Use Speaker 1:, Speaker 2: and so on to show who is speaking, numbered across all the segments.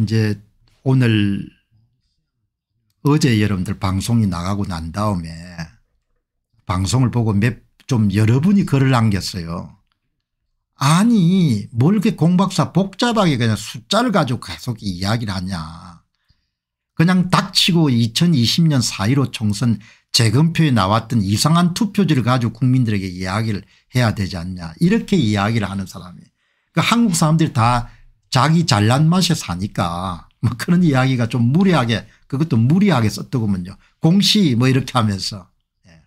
Speaker 1: 이제 오늘 어제 여러분들 방송이 나가고 난 다음에 방송을 보고 몇 좀 여러분이 글을 남겼어요. 아니 뭘 이렇게 공박사 복잡하게 그냥 숫자를 가지고 계속 이야기를 하냐. 그냥 닥치고 2020년 4.15 총선 재검표에 나왔던 이상한 투표지를 가지고 국민들에게 이야기를 해야 되지 않냐 이렇게 이야기를 하는 사람이 그러니까 한국 사람들이 다 자기 잘난 맛에 사니까 뭐 그런 이야기가 좀 무리하게 그것도 무리하게 썼더군요. 공시 뭐 이렇게 하면서 예.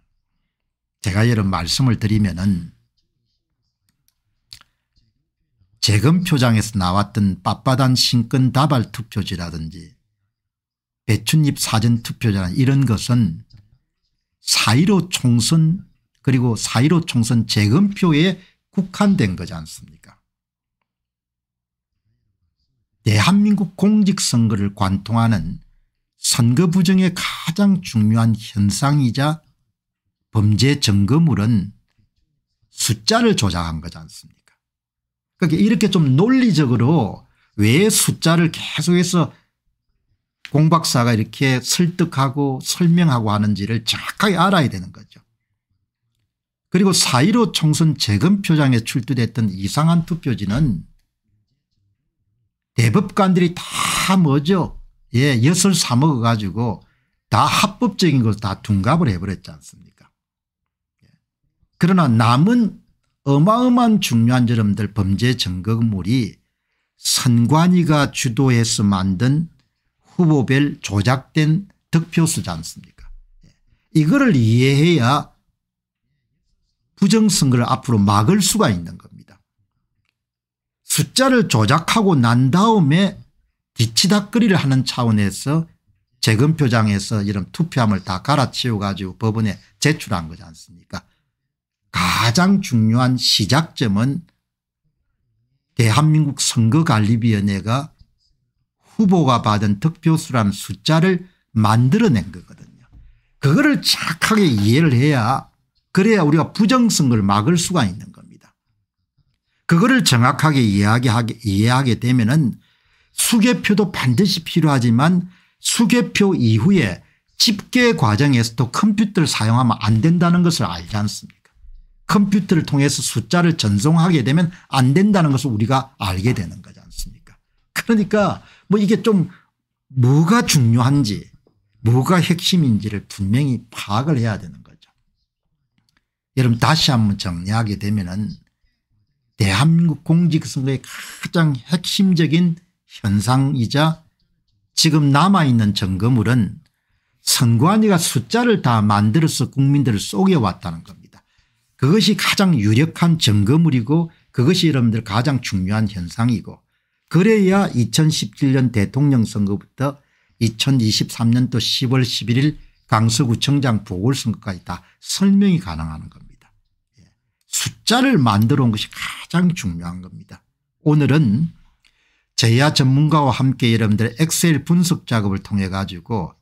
Speaker 1: 제가 이런 말씀을 드리면은 재검표장에서 나왔던 빳빳한 신권 다발 투표지라든지 배춧잎 사전 투표자 이런 것은 사1 5 총선 그리고 사1 5 총선 재검표에 국한된 거지 않습니까 대한민국 공직선거를 관통하는 선거 부정의 가장 중요한 현상이자 범죄 증거물은 숫자를 조작한 거지 않습니까 그러니까 이렇게 좀 논리적으로 왜 숫자를 계속해서 공 박사가 이렇게 설득하고 설명하고 하는지를 정확하게 알아야 되는 거죠. 그리고 4.15 총선 재검표장에 출두됐던 이상한 투표지는 대법관들이 다 뭐죠 예 엿을 사 먹어 가지고 다 합법적인 것을 다 둔갑을 해버렸지 않습니까 예. 그러나 남은 어마어마한 중요한 저름들 범죄 증거물이 선관위가 주도해서 만든 후보별 조작된 득표수지 않습니까 예. 이거를 이해해야 부정선거를 앞으로 막을 수가 있는 거예요. 숫자를 조작하고 난 다음에 뒤치다거리를 하는 차원에서 재검표장에서 이런 투표함을 다 갈아치워 가지고 법원에 제출한 거지 않습니까 가장 중요한 시작점은 대한민국 선거관리위원회가 후보가 받은 득표수란 숫자를 만들어낸 거거든요. 그거를 착하게 이해를 해야 그래야 우리가 부정선거를 막을 수가 있는 거예요. 그거를 정확하게 이해하게, 이해하게 되면은 수개표도 반드시 필요하지만 수개표 이후에 집계 과정에서도 컴퓨터를 사용하면 안 된다는 것을 알지 않습니까 컴퓨터를 통해서 숫자를 전송하게 되면 안 된다는 것을 우리가 알게 되는 거지 않습니까 그러니까 뭐 이게 좀 뭐가 중요한지 뭐가 핵심인지를 분명히 파악을 해야 되는 거죠. 여러분 다시 한번 정리하게 되면은 대한민국 공직선거의 가장 핵심적인 현상이자 지금 남아있는 점검물은 선관위가 숫자를 다 만들어서 국민들을 속여왔다는 겁니다. 그것이 가장 유력한 점검물이고 그것이 여러분들 가장 중요한 현상이고 그래야 2017년 대통령 선거부터 2023년도 10월 11일 강서구청장 보궐선거까지 다 설명이 가능하는 겁니다. 숫자를 만들어 온 것이 가장 중요한 겁니다. 오늘은 제야 전문가와 함께 여러분들 엑셀 분석 작업을 통해 가지고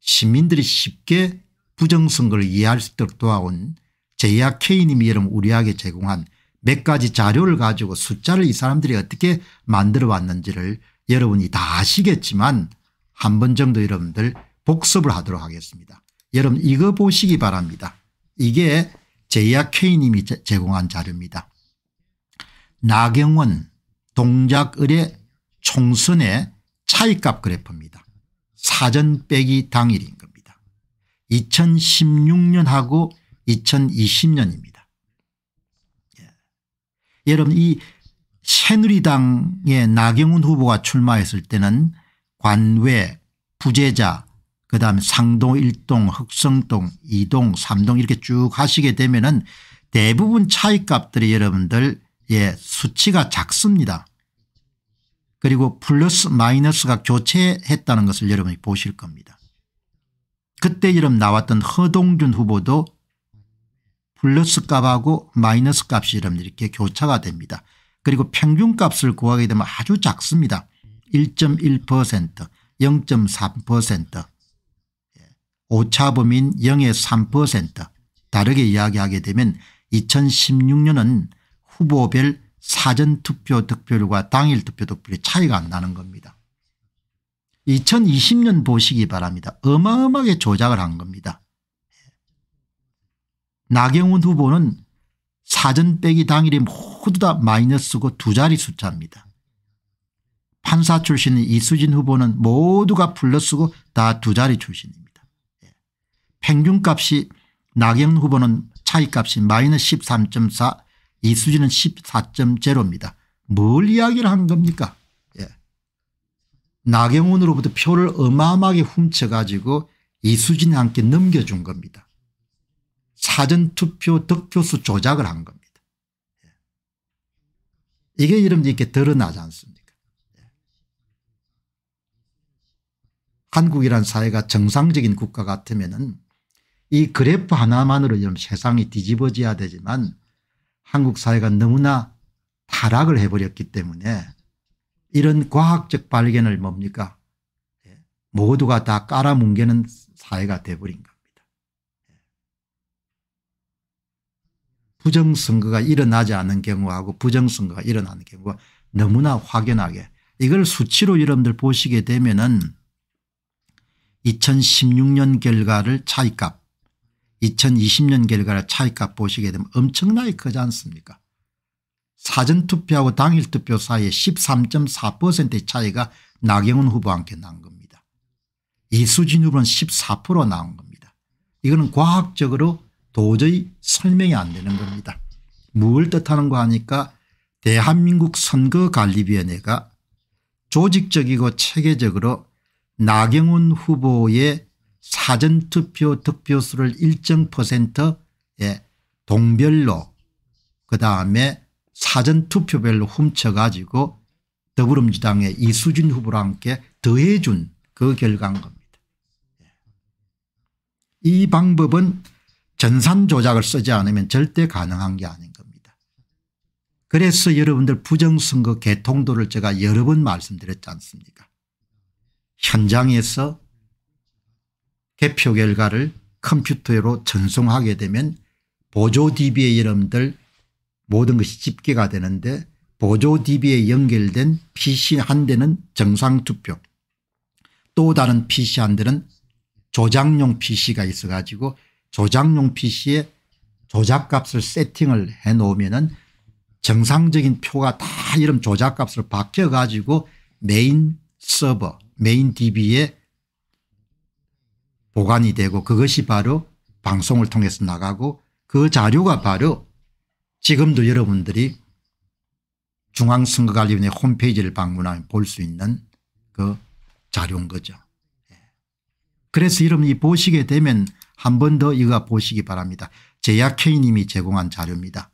Speaker 1: 시민들이 쉽게 부정선거를 이해할 수 있도록 도와온 제야 K님이 여러분 우리에게 제공한 몇 가지 자료를 가지고 숫자를 이 사람들이 어떻게 만들어 왔는지를 여러분이 다 아시겠지만 한 번 정도 여러분들 복습을 하도록 하겠습니다. 여러분 이거 보시기 바랍니다. 이게 제약회의님이 제공한 자료입니다. 나경원 동작을의 총선의 차익값 그래프입니다. 사전 빼기 당일인 겁니다. 2016년하고 2020년입니다. 예. 예. 여러분 이 새누리당의 나경원 후보가 출마했을 때는 관외, 부재자, 그다음 상동 1동 흑성동 2동 3동 이렇게 쭉 하시게 되면 은 대부분 차이값들이 여러분들 예 수치가 작습니다. 그리고 플러스 마이너스가 교체했다는 것을 여러분이 보실 겁니다. 그때 여러분 나왔던 허동준 후보도 플러스 값하고 마이너스 값이 여러분 이렇게 교차가 됩니다. 그리고 평균값을 구하게 되면 아주 작습니다. 1.1% 0.3% 오차범인0.3% 다르게 이야기하게 되면 2016년은 후보별 사전투표 득표율과 당일투표 득표율의 차이가 안 나는 겁니다. 2020년 보시기 바랍니다. 어마어마하게 조작을 한 겁니다. 나경원 후보는 사전 빼기 당일이 모두 다 마이너스고 두 자리 숫자입니다. 판사 출신인 이수진 후보는 모두가 플러스고 다 두 자리 출신입니다. 평균값이 나경 후보는 차이값이 마이너스 13.4 이수진은 14.0입니다. 뭘 이야기를 한 겁니까 예. 나경원으로부터 표를 어마어마하게 훔쳐가지고 이수진이 함 넘겨준 겁니다. 사전투표 득표수 조작을 한 겁니다. 예. 이게 이름 이렇게 드러나지 않습니까 예. 한국이란 사회가 정상적인 국가 같으면 이 그래프 하나만으로 좀 세상이 뒤집어져야 되지만 한국 사회가 너무나 타락을 해버렸기 때문에 이런 과학적 발견을 뭡니까 예, 모두가 다 깔아뭉개는 사회가 돼버린 겁니다. 예. 부정선거가 일어나지 않은 경우하고 부정선거가 일어나는 경우가 너무나 확연하게 이걸 수치로 여러분들 보시게 되면 은 2016년 결과를 차이값 2020년 결과를 차이값 보시게 되면 엄청나게 크지 않습니까 사전투표하고 당일투표 사이에 13.4%의 차이가 나경원 후보한테께난 겁니다. 이수진 후보는 14% 나온 겁니다. 이거는 과학적으로 도저히 설명이 안 되는 겁니다. 무엇을 뜻하는가 하니까 대한민국 선거관리위원회가 조직적이고 체계적으로 나경원 후보의 사전투표 득표수를 일정 퍼센트의 예, 동별로 그다음에 사전투표별로 훔쳐가지고 더불어민주당의 이수진 후보와 함께 더해준 그 결과인 겁니다. 예. 이 방법은 전산 조작을 쓰지 않으면 절대 가능한 게 아닌 겁니다. 그래서 여러분들 부정선거 개통도를 제가 여러 번 말씀드렸지 않습니까 현장에서 개표 결과를 컴퓨터로 전송하게 되면 보조 DB의 이름들 모든 것이 집계가 되는데 보조 DB에 연결된 PC 한 대는 정상투표 또 다른 PC 한 대는 조작용 PC가 있어 가지고 조작용 PC에 조작값을 세팅을 해 놓으면 은 정상적인 표가 다 이런 조작값을 바뀌어 가지고 메인 서버 메인 DB에 보관이 되고 그것이 바로 방송을 통해서 나가고 그 자료가 바로 지금도 여러분들이 중앙선거관리위원회 홈페이지를 방문하면 볼 수 있는 그 자료인 거죠. 예. 그래서 여러분이 보시게 되면 한 번 더 이거 보시기 바랍니다. 제약회의 님이 제공한 자료입니다.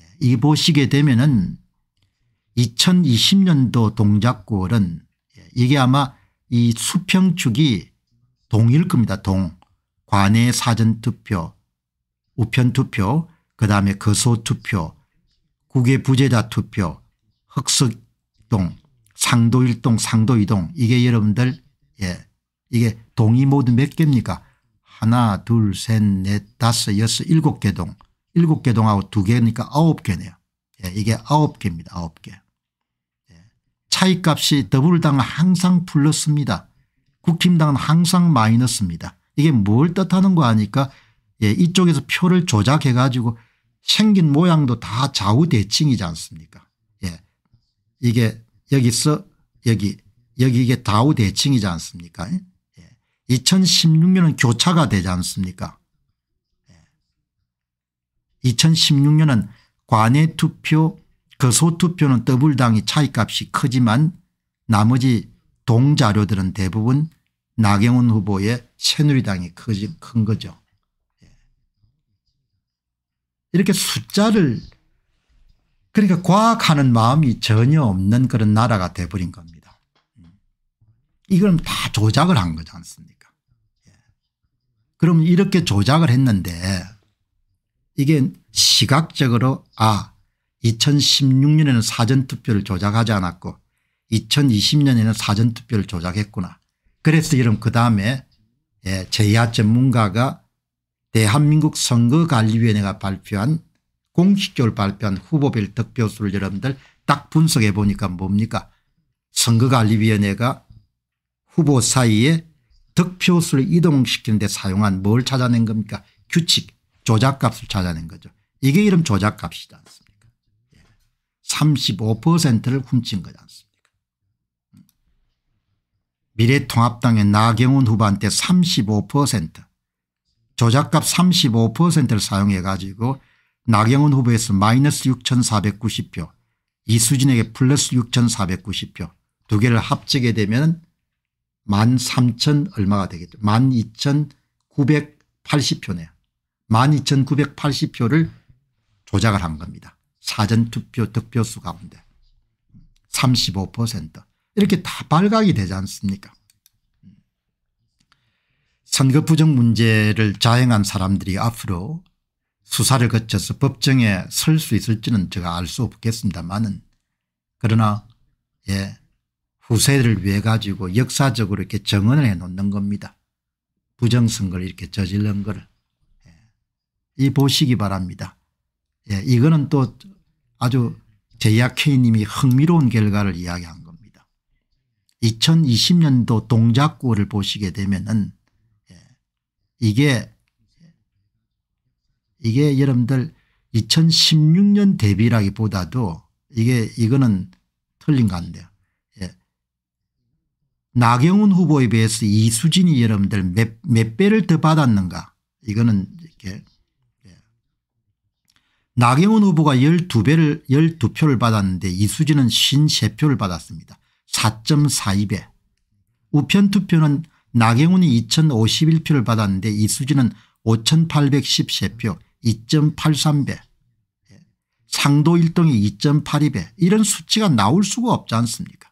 Speaker 1: 예. 이 보시게 되면 은 2020년도 동작구월은 예, 이게 아마 이 수평축이 동일 겁니다. 동. 관내 사전투표 우편투표 그 다음에 거소투표 국외 부재자 투표 흑석동 상도 1동 상도 2동 이게 여러분들 예 이게 동이 모두 몇 개입니까 하나 둘셋넷 다섯 여섯 일곱 개동 일곱 개 동하고 두 개니까 아홉 개네요 예, 이게 아홉 개입니다 아홉 개 예. 차이값이 더블당 항상 불렀습니다 국힘당은 항상 마이너스입니다. 이게 뭘 뜻하는 거 아니까 예, 이쪽에서 표를 조작해 가지고 생긴 모양도 다 좌우대칭이지 않습니까 예, 이게 여기 있 여기 여기 이게 좌우대칭이지 않습니까 예, 2016년은 예. 교차가 되지 않습니까 2016년은 예. 관외투표 거소투표는 더블당이 차이값이 크지만 나머지 동자료들은 대부분 나경원 후보의 새누리당이 큰 거죠. 예. 이렇게 숫자를 그러니까 과학하는 마음이 전혀 없는 그런 나라가 돼버린 겁니다. 음. 이건 다 조작을 한 거지 않습니까 예. 그럼 이렇게 조작을 했는데 이게 시각적으로 아 2016년에는 사전투표를 조작하지 않았고 2020년에는 사전투표를 조작했구나. 그래서 이런 그 다음에 예, 제야 전문가가 대한민국 선거관리위원회가 발표한 공식적으로 발표한 후보별 득표수를 여러분들 딱 분석해 보니까 뭡니까 선거관리위원회가 후보 사이에 득표수를 이동시키는데 사용한 뭘 찾아낸 겁니까 규칙 조작값을 찾아낸 거죠. 이게 이름 조작값이지 않습니까 35%를 예. 훔친 거지 않습니까 미래통합당의 나경원 후반때 35% 조작값 35%를 사용해 가지고 나경원 후보에서 마이너스 6490표 이수진에게 플러스 6490표 두 개를 합치게 되면 13,000 얼마가 되겠죠. 12,980표네요. 12,980표를 조작을 한 겁니다. 사전투표 득표수 가운데 35% 이렇게 다 발각이 되지 않습니까 선거 부정 문제를 자행한 사람들이 앞으로 수사를 거쳐서 법정에 설 수 있을지는 제가 알 수 없겠습니다만은 그러나 예 후세를 위해 가지고 역사적으로 이렇게 정언을 해 놓는 겁니다. 부정선거를 이렇게 저질른 거를 예. 이 보시기 바랍니다. 예. 이거는 또 아주 제이아 K님이 흥미로운 결과를 이야기한 2020년도 동작구를 보시게 되면은 예, 이게 이게 여러분들 2016년 대비라기보다도 이게 이거는 틀린 것 같네요. 예. 나경원 후보에 비해서 이수진이 여러분들 몇, 몇 배를 더 받았는가 이거는 이렇게 예. 나경원 후보가 12배를 12표를 받았는데 이수진은 53표를 받았습니다. 4.42배 우편 투표는 나경원이 2051표를 받았는데 이수진은 5813표 2.83배 상도 1동이 2.82배 이런 수치가 나올 수가 없지 않습니까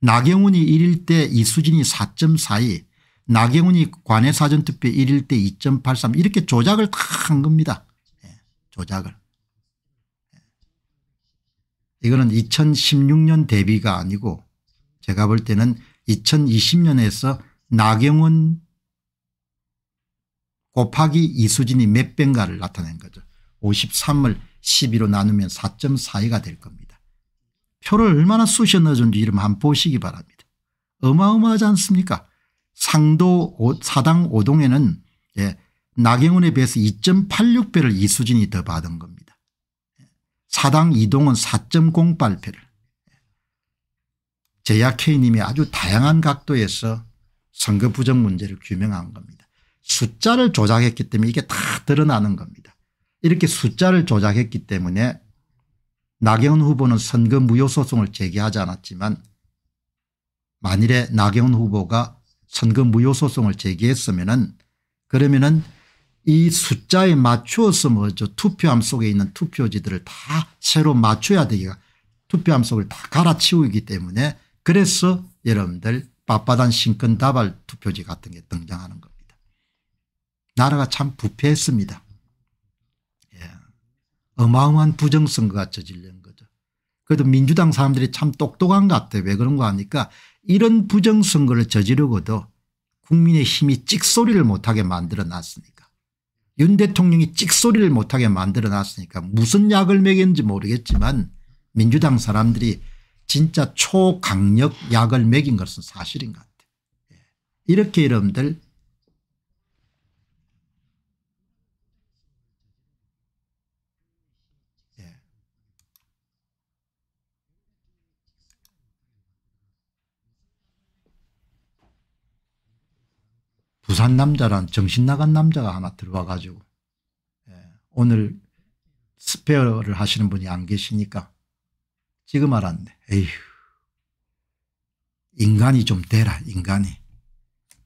Speaker 1: 나경원이 1일 때 이수진이 4.42 나경원이 관외사전투표 1일 때 2.83 이렇게 조작을 다 한 겁니다. 예, 조작을. 이거는 2016년 대비가 아니고 제가 볼 때는 2020년에서 나경원 곱하기 이수진이 몇 배인가를 나타낸 거죠. 53을 12로 나누면 4.42가 될 겁니다. 표를 얼마나 쑤셔 넣어준지 이름 한번 보시기 바랍니다. 어마어마하지 않습니까 상도 사당 5동에는 예, 나경원에 비해서 2.86배를 이수진이 더 받은 겁니다. 사당 이동은 4 0발표를 제약K님이 아주 다양한 각도에서 선거 부정 문제를 규명한 겁니다. 숫자를 조작했기 때문에 이게 다 드러나는 겁니다. 이렇게 숫자를 조작했기 때문에 나경원 후보는 선거 무효 소송을 제기하지 않았지만 만일에 나경원 후보가 선거 무효 소송을 제기했으면 은 그러면 은이 숫자에 맞추어서 뭐죠 투표함 속에 있는 투표지들을 다 새로 맞춰야 되기가 투표함 속을 다 갈아치우기 때문에 그래서 여러분들 빳빳한 신권다발 투표지 같은 게 등장하는 겁니다. 나라가 참 부패했습니다. 예. 어마어마한 부정선거가 저질린 거죠. 그래도 민주당 사람들이 참 똑똑한 것 같아요. 왜 그런 거 아니까 이런 부정선거를 저지르고도 국민의 힘이 찍소리를 못하게 만들어 놨으니까. 윤 대통령이 찍소리를 못하게 만들어놨으니까 무슨 약을 먹였는지 모르겠지만 민주당 사람들이 진짜 초강력 약을 먹인 것은 사실인 것 같아요. 예. 이렇게 여러분들 부산 남자란 정신 나간 남자가 하나 들어와 가지고 예, 오늘 스페어를 하시는 분이 안 계시니까 지금 알았네. 에휴 인간이 좀 되라 인간이.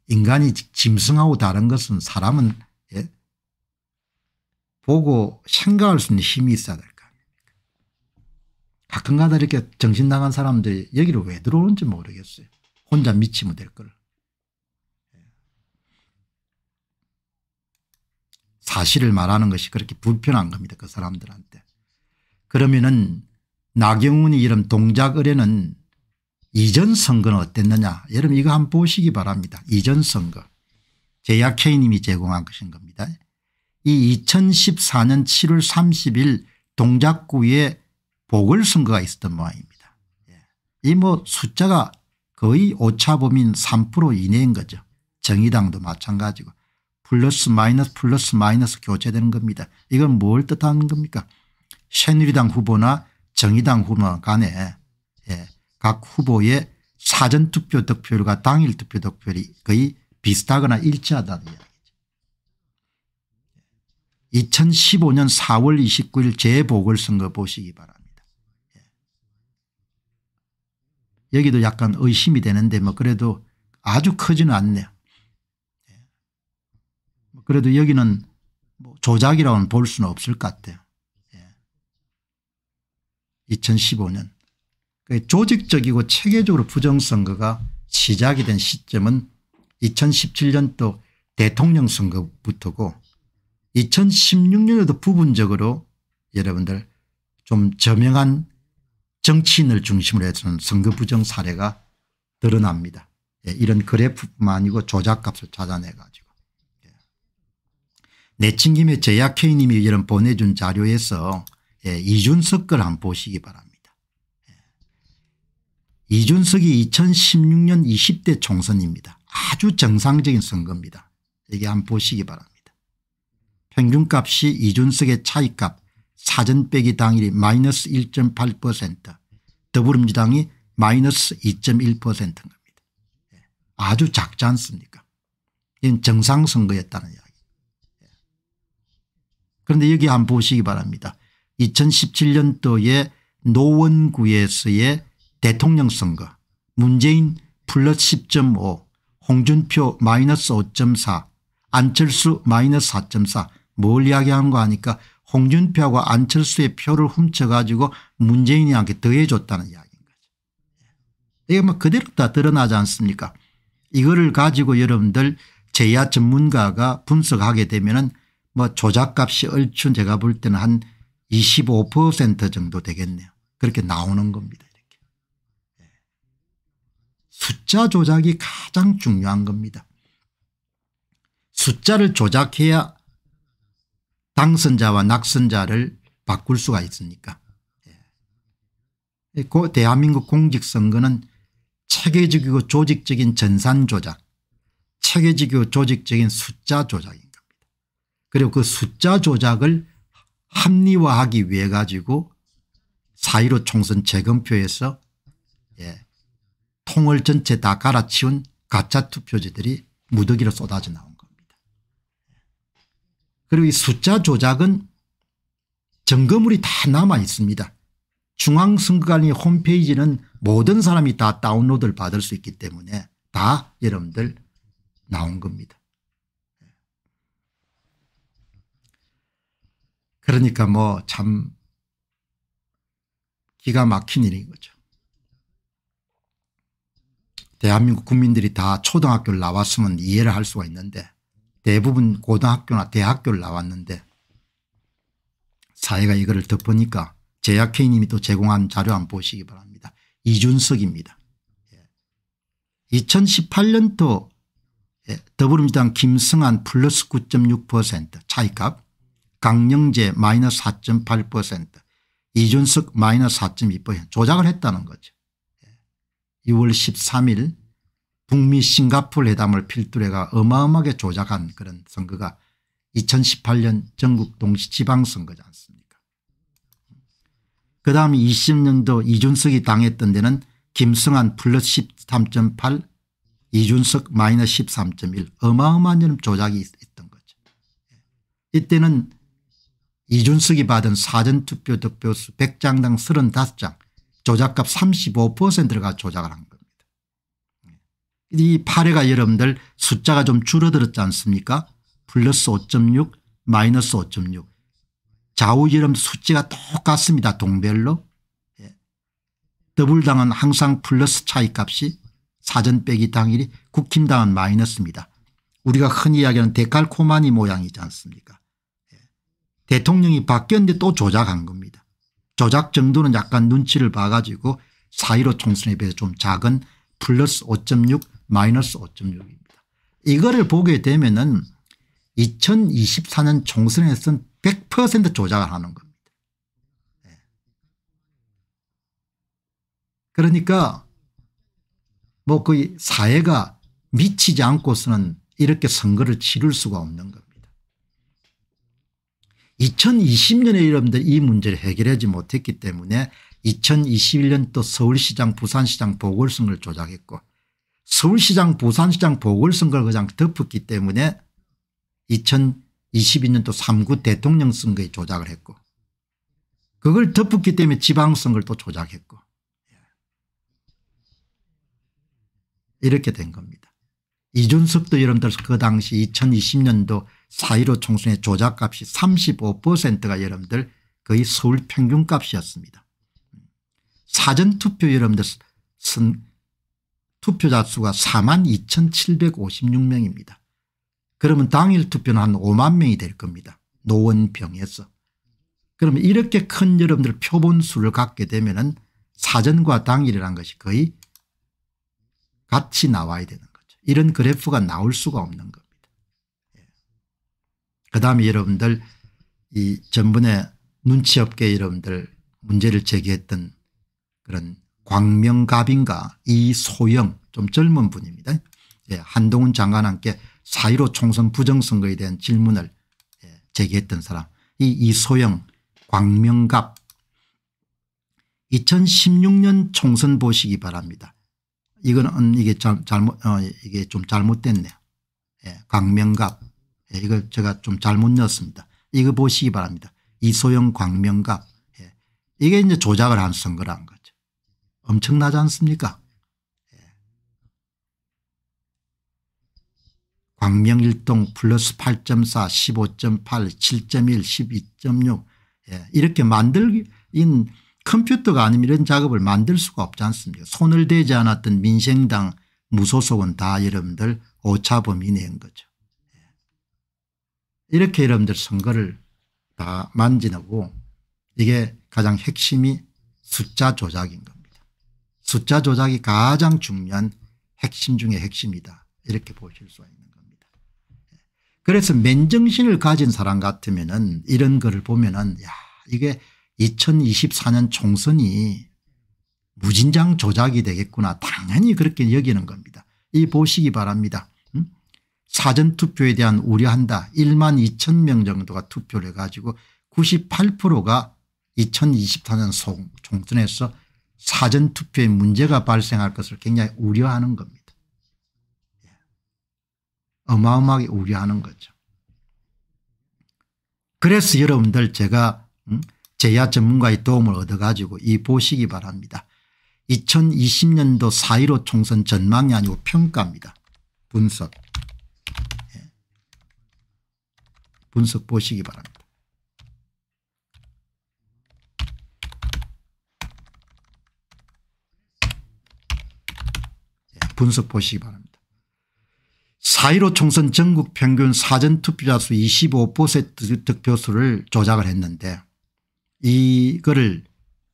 Speaker 1: 인간이 짐승하고 다른 것은 사람은 예, 보고 생각할 수 있는 힘이 있어야 될까 가끔가다 이렇게 정신 나간 사람들이 여기로 왜 들어오는지 모르겠어요. 혼자 미치면 될 걸. 사실을 말하는 것이 그렇게 불편한 겁니다. 그 사람들한테. 그러면은 나경원이 이름 동작 의뢰는 이전 선거는 어땠느냐 여러분 이거 한번 보시기 바랍니다. 이전 선거 제약K 님이 제공한 것인 겁니다. 이 2014년 7월 30일 동작구에 보궐선거가 있었던 모양입니다. 예. 이뭐 숫자가 거의 오차범인 3% 이내인 거죠. 정의당도 마찬가지고 플러스 마이너스 플러스 마이너스 교체되는 겁니다. 이건 뭘 뜻하는 겁니까 새누리당 후보나 정의당 후보 간에 예, 각 후보의 사전투표 득표율과 당일 투표 득표율이 거의 비슷하거나 일치하다는 이야기죠. 2015년 4월 29일 재보궐선거 보시기 바랍니다. 예. 여기도 약간 의심이 되는데 뭐 그래도 아주 크지는 않네요. 그래도 여기는 뭐 조작이라고는 볼 수는 없을 것 같아요. 2015년. 예. 조직적이고 체계적으로 부정선거가 시작이 된 시점은 2017년도 대통령 선거부터고 2016년에도 부분적으로 여러분들 좀 저명한 정치인을 중심으로 해서는 선거 부정 사례가 드러납니다. 예, 이런 그래프뿐만 아니고 조작값을 찾아내 가지고. 내친김에 제약회의님이 이런 보내준 자료에서 예, 이준석 걸한 보시기 바랍니다. 예. 이준석이 2016년 20대 총선입니다. 아주 정상적인 선거입니다. 여기 한 보시기 바랍니다. 평균값이 이준석의 차이값 사전 빼기 당일이 마이너스 1.8% 더불어민주당이 마이너스 2.1%인 겁니다. 예. 아주 작지 않습니까 이건 정상선거였다는 이야기. 그런데 여기 한 보시기 바랍니다. 2017년도에 노원구에서의 대통령 선거 문재인 플러스 10.5 홍준표 마이너스 5.4 안철수 마이너스 4.4뭘 이야기하는 거 아니까 홍준표하고 안철수의 표를 훔쳐가지고 문재인이한테 더해줬다는 이야기인 거죠. 이게 뭐 그대로 다 드러나지 않습니까 이거를 가지고 여러분들 제야 전문가가 분석하게 되면 은뭐 조작값이 얼추 제가 볼 때는 한 25% 정도 되겠네요. 그렇게 나오는 겁니다. 이렇게. 예. 숫자 조작이 가장 중요한 겁니다. 숫자를 조작해야 당선자와 낙선자를 바꿀 수가 있으니까. 예. 대한민국 공직선거는 체계적이고 조직적인 전산 조작, 체계적이고 조직적인 숫자 조작 이 그리고 그 숫자 조작을 합리화하기 위해 가지고 사1로 총선 재검표에서 예, 통을 전체 다 갈아치운 가짜 투표지들이 무더기로 쏟아져 나온 겁니다. 그리고 이 숫자 조작은 점검물이 다 남아 있습니다. 중앙선거관리 홈페이지는 모든 사람이 다 다운로드를 받을 수 있기 때문에 다 여러분들 나온 겁니다. 그러니까 뭐 참 기가 막힌 일인 거죠. 대한민국 국민들이 다 초등학교를 나왔으면 이해를 할 수가 있는데 대부분 고등학교나 대학교를 나왔는데 사회가 이거를 덮으니까 제약회의님이 또 제공한 자료 한번 보시기 바랍니다. 이준석입니다. 2018년도 예. 예, 더불어민주당 김승한 플러스 9.6% 차이값 강영재 마이너스 4.8% 이준석 마이너스 4.2% 조작을 했다는 거죠. 6월 예. 13일 북미 싱가폴 회담을 필두로 해가 어마어마하게 조작한 그런 선거가 2018년 전국 동시 지방선거지 않습니까 그 다음 20년도 이준석이 당했던 데는 김성한 플러스 13.8 이준석 마이너스 13.1 어마어마한 조작이 있던 거죠. 예. 이때는 이준석이 받은 사전투표 득표수 100장당 35장 조작값 35%가 조작을 한 겁니다. 이 파래가 여러분들 숫자가 좀 줄어들었지 않습니까 플러스 5.6 마이너스 5.6 좌우 여러분 수가 똑같습니다 동별로 예. 더블당은 항상 플러스 차이값이 사전 빼기 당일이 국힘당은 마이너스입니다. 우리가 흔히 이야기하는 데칼코마니 모양이지 않습니까 대통령이 바뀌었는데 또 조작한 겁니다. 조작 정도는 약간 눈치를 봐가지고 사1로 총선에 비해서 좀 작은 플러스 5.6 마이너스 5.6입니다. 이거를 보게 되면 은 2024년 총선에서는 100% 조작을 하는 겁니다. 예. 그러니까 뭐 거의 사회가 미치지 않고서는 이렇게 선거를 치를 수가 없는 겁니다. 2020년에 여러분들 이 문제를 해결하지 못했기 때문에 2021년 또 서울시장 부산시장 보궐선거를 조작했고 서울시장 부산시장 보궐선거를 그냥 덮었기 때문에 2022년도 3구 대통령 선거에 조작을 했고 그걸 덮었기 때문에 지방선거를 또 조작했고 이렇게 된 겁니다. 이준석도 여러분들 그 당시 2020년도 4.15 총선의 조작값이 35%가 여러분들 거의 서울 평균값이었습니다. 사전투표 여러분들 선, 투표자 수가 4만 2756명입니다. 그러면 당일 투표는 한 5만 명이 될 겁니다. 노원병에서. 그러면 이렇게 큰 여러분들 표본수를 갖게 되면 은 사전과 당일이라는 것이 거의 같이 나와야 되는 거죠. 이런 그래프가 나올 수가 없는 거죠 그 다음에 여러분들 이 전번에 눈치 없게 여러분들 문제를 제기했던 그런 광명갑인가 이소영 좀 젊은 분입니다. 예, 한동훈 장관 함께 4.15 총선 부정선거에 대한 질문을 예, 제기했던 사람 이 이소영 광명갑 2016년 총선 보시기 바랍니다. 이건 이게 잘, 못 어, 이게 좀 잘못됐네요. 예, 광명갑 예, 이걸 제가 좀 잘못 넣었습니다. 이거 보시기 바랍니다. 이소영 광명갑. 예. 이게 이제 조작을 한 선거란 거죠. 엄청나지 않습니까? 예. 광명일동 플러스 8.4 15.8 7.1 12.6 예. 이렇게 만들긴 컴퓨터가 아니면 이런 작업을 만들 수가 없지 않습니까 손을 대지 않았던 민생당 무소속은 다 여러분들 오차범위 낸 거죠. 이렇게 여러분들 선거를 다 만지고 나 이게 가장 핵심이 숫자 조작인 겁니다. 숫자 조작이 가장 중요한 핵심 중의 핵심이다. 이렇게 보실 수 있는 겁니다. 그래서 맨정신을 가진 사람 같으면 은 이런 거를 보면 은야 이게 2024년 총선이 무진장 조작이 되겠구나 당연히 그렇게 여기는 겁니다. 이 보시기 바랍니다. 사전투표에 대한 우려한다 1만 2천 명 정도가 투표를 해가지고 98%가 2024년 총선에서 사전투표에 문제가 발생할 것을 굉장히 우려하는 겁니다. 예. 어마어마하게 우려하는 거죠. 그래서 여러분들 제가 음, 제야 전문가의 도움을 얻어가지고 이 보시기 바랍니다. 2020년도 4.15 총선 전망이 아니고 평가입니다. 분석. 분석 보시기 바랍니다. 예, 분석 보시기 바랍니다. 4.15 총선 전국 평균 사전투표자 수 25% 득표수를 조작을 했는데 이거를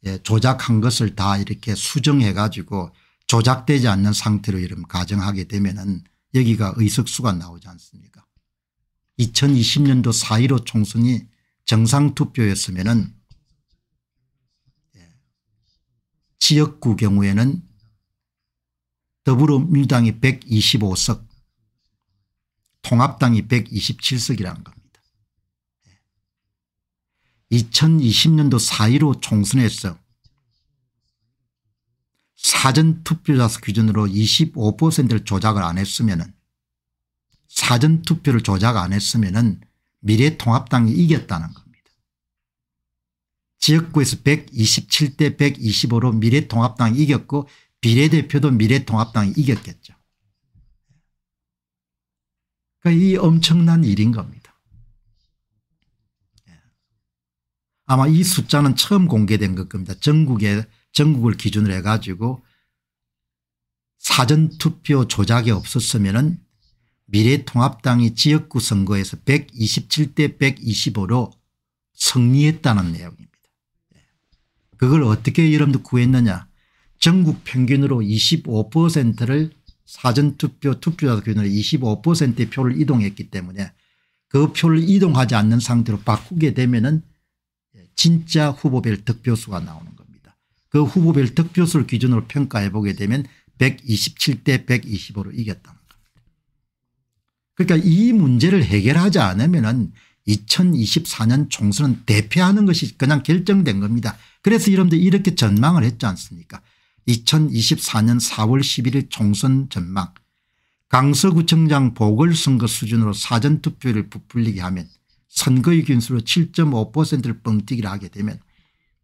Speaker 1: 예, 조작한 것을 다 이렇게 수정해 가지고 조작되지 않는 상태로 이름 가정하게 되면 은 여기가 의석수가 나오지 않습니까 2020년도 4.15 총선이 정상투표였으면 은 지역구 경우에는 더불어민주당이 125석 통합당이 127석이라는 겁니다. 2020년도 4.15 총선에서 사전투표자 수 기준으로 25%를 조작을 안 했으면 사전투표를 조작 안 했으면 미래통합당이 이겼다는 겁니다. 지역구에서 127대 125로 미래통합당이 이겼고 비례대표도 미래통합당이 이겼겠죠. 그러니까 이 엄청난 일인 겁니다. 예. 아마 이 숫자는 처음 공개된 것 겁니다. 전국에 전국을 기준으로 해가지고 사전투표 조작이 없었으면 미래통합당이 지역구 선거에서 127대 125로 승리했다는 내용입니다. 예. 그걸 어떻게 여러분들 구했느냐 전국 평균으로 25%를 사전투표 투표자 기준으로 25%의 표를 이동했기 때문에 그 표를 이동하지 않는 상태로 바꾸게 되면 은 진짜 후보별 득표수가 나오는 겁니다. 그 후보별 득표수를 기준으로 평가해 보게 되면 127대 125로 이겼다. 그러니까 이 문제를 해결하지 않으면은 2024년 총선은 대패하는 것이 그냥 결정된 겁니다. 그래서 여러분들 이렇게 전망을 했지 않습니까 2024년 4월 11일 총선 전망 강서구청장 보궐선거 수준으로 사전투표를 부풀리게 하면 선거의 균수로 7.5%를 뻥튀기를 하게 되면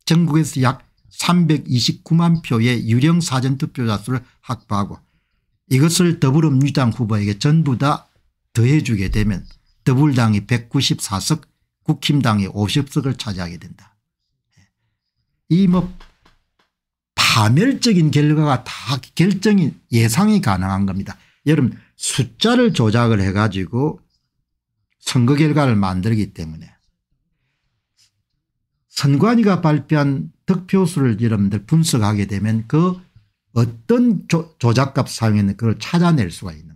Speaker 1: 전국에서 약 329만 표의 유령 사전투표자 수를 확보하고 이것을 더불어민주당 후보에게 전부 다 더해주게 되면 더불당이 194석 국힘당이 50석을 차지하게 된다. 이 뭐 파멸적인 결과가 다 결정이 예상이 가능한 겁니다. 여러분 숫자를 조작을 해가지고 선거 결과를 만들기 때문에 선관위가 발표한 득표수를 여러분들 분석하게 되면 그 어떤 조, 작값 사용했는 그걸 찾아낼 수가 있는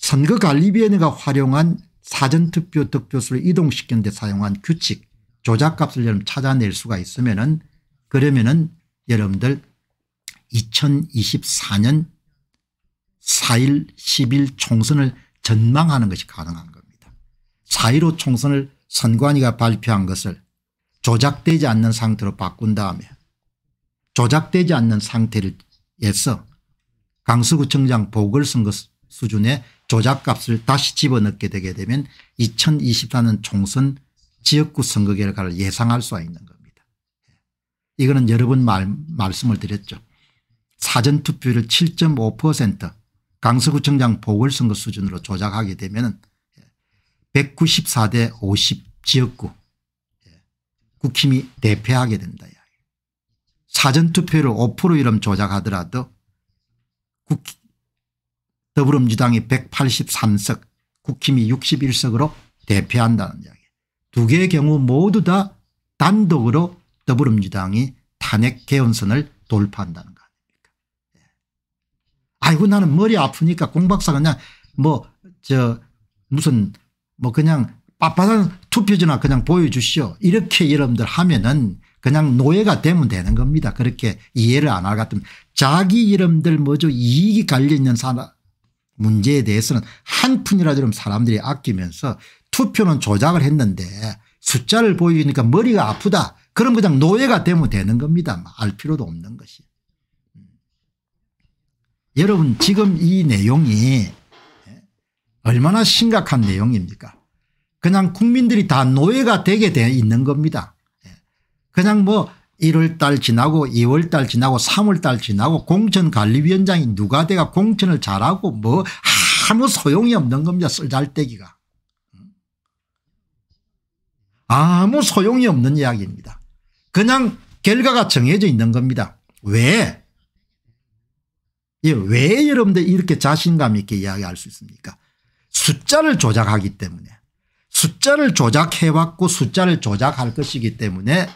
Speaker 1: 선거관리위원회가 활용한 사전투표 득표수를 이동시키는 데 사용한 규칙 조작값을 여러분 찾아낼 수가 있으면 은 그러면 은 여러분들 2024년 4일 10일 총선을 전망하는 것이 가능한 겁니다. 4.15 총선을 선관위가 발표한 것을 조작되지 않는 상태로 바꾼 다음에 조작되지 않는 상태에서 강서구청장 보궐선거 수준의 조작값을 다시 집어넣게 되게 되면 2024년 총선 지역구 선거 결과를 예상할 수가 있는 겁니다. 예. 이거는 여러 번 말, 말씀을 드렸죠. 사전투표를 7.5% 강서구청장 보궐선거 수준으로 조작하게 되면 194대 50 지역구 예, 국힘이 대패하게 된다. 사전투표를 5% 이름 조작하더라도 국, 더불어민주당이 183석 국힘이 61석으로 대표한다는 이야기 두 개의 경우 모두 다 단독으로 더불어민주당이 탄핵 개헌선을 돌파한다는 거 아닙니까 예. 아이고 나는 머리 아프니까 공박사 그냥 뭐 저 무슨 뭐 그냥 빠빠한 투표지나 그냥 보여주시오 이렇게 여러분들 하면은 그냥 노예가 되면 되는 겁니다. 그렇게 이해를 안하겠다 자기 이름들 뭐죠 이익이 갈려 있는 사람 문제에 대해서는 한 푼이라도 좀 사람들이 아끼면서 투표는 조작을 했는데 숫자를 보여주니까 머리가 아프다. 그럼 그냥 노예가 되면 되는 겁니다. 뭐 알 필요도 없는 것이. 음. 여러분 지금 이 내용이 예, 얼마나 심각한 내용입니까 그냥 국민들이 다 노예가 되게 돼 있는 겁니다. 예, 그냥 뭐 1월달 지나고 2월달 지나고 3월달 지나고 공천관리위원장이 누가 돼가 공천을 잘하고 뭐 아무 소용이 없는 겁니다. 쓸잘데기가. 아무 소용이 없는 이야기입니다. 그냥 결과가 정해져 있는 겁니다. 왜? 예, 왜 여러분들 이렇게 자신감 있게 이야기할 수 있습니까? 숫자를 조작하기 때문에 숫자를 조작해왔고 숫자를 조작할 것이기 때문에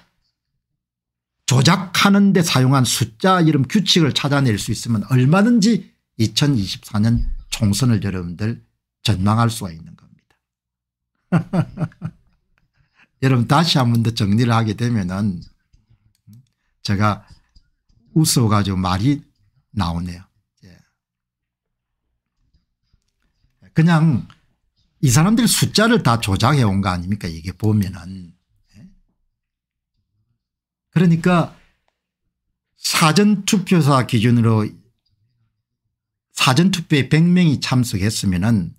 Speaker 1: 조작하는 데 사용한 숫자 이름 규칙을 찾아낼 수 있으면 얼마든지 2024년 총선을 여러분들 전망할 수가 있는 겁니다. 여러분 다시 한 번 더 정리를 하게 되면은 제가 웃어가지고 말이 나오네요. 예. 그냥 이 사람들이 숫자를 다 조작해 온 거 아닙니까 이게 보면은 그러니까 사전투표사 기준으로 사전투표에 100명이 참석했으면 은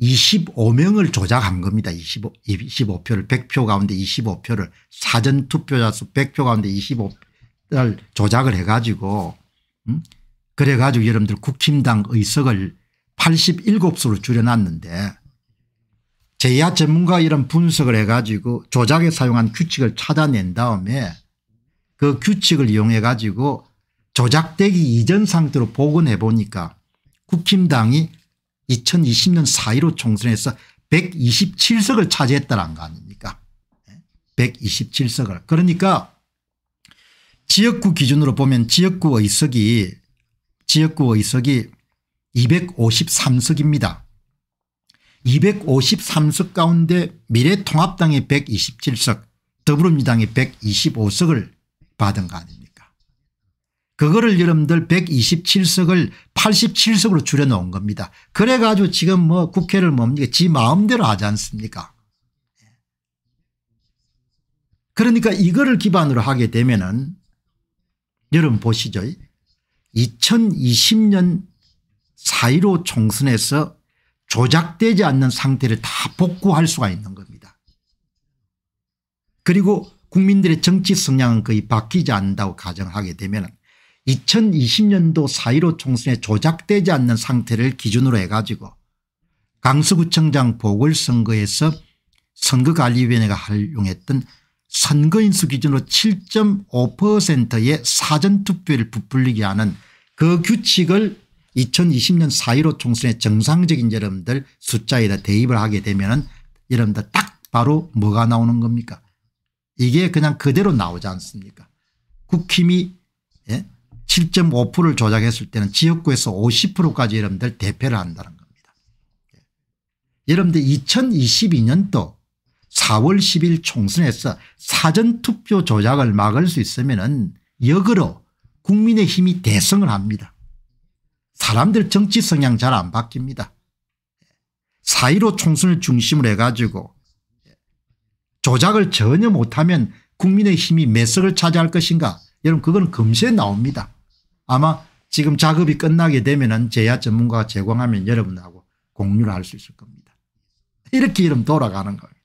Speaker 1: 25명을 조작한 겁니다. 25, 25표를 100표 가운데 25표를 사전투표자 수 100표 가운데 25를 조작을 해가지고 음? 그래가지고 여러분들 국힘당 의석을 87수로 줄여놨는데 제야 전문가 이런 분석을 해가지고 조작에 사용한 규칙을 찾아낸 다음에 그 규칙을 이용해 가지고 조작되기 이전 상태로 복원해 보니까 국힘당이 2020년 4.15 총선에서 127석을 차지했다는 거 아닙니까 127석을 예? 그러니까 지역구 기준으로 보면 지역구 의석이 지역구 의석이 253석입니다. 253석 가운데 미래통합당이 127석 더불어민주당이 125석을 받은 거 아닙니까 그거를 여러분들 127석을 87석으로 줄여놓은 겁니다. 그래가지고 지금 뭐 국회를 뭡니까 지 마음대로 하지 않습니까 그러니까 이거를 기반으로 하게 되면은 여러분 보시죠. 2020년 4.15 총선에서 조작되지 않는 상태를 다 복구할 수가 있는 겁니다. 그리고 국민들의 정치 성향은 거의 바뀌지 않는다고 가정하게 되면 2020년도 4.15 총선에 조작되지 않는 상태를 기준으로 해가지고 강서구청장 보궐선거에서 선거관리위원회가 활용했던 선거인수 기준으로 7.5%의 사전투표를 부풀리게 하는 그 규칙을 2020년 4.15총선에 정상적인 여러분들 숫자에다 대입을 하게 되면 은 여러분들 딱 바로 뭐가 나오는 겁니까 이게 그냥 그대로 나오지 않습니까 국힘이 7.5%를 예? 조작했을 때는 지역구에서 50%까지 여러분들 대표를 한다는 겁니다. 예. 여러분들 2022년도 4월 10일 총선에서 사전투표 조작을 막을 수 있으면 역으로 국민의힘이 대성을 합니다. 사람들 정치 성향 잘 안 바뀝니다. 4.15 예. 총선을 중심으로 해가지고 조작을 전혀 못하면 국민의힘이 몇 석을 차지할 것인가 여러분 그건 검시 나옵니다. 아마 지금 작업이 끝나게 되면 은 제야 전문가가 제공하면 여러분하고 공유를 할 수 있을 겁니다. 이렇게 이름 돌아가는 거예요.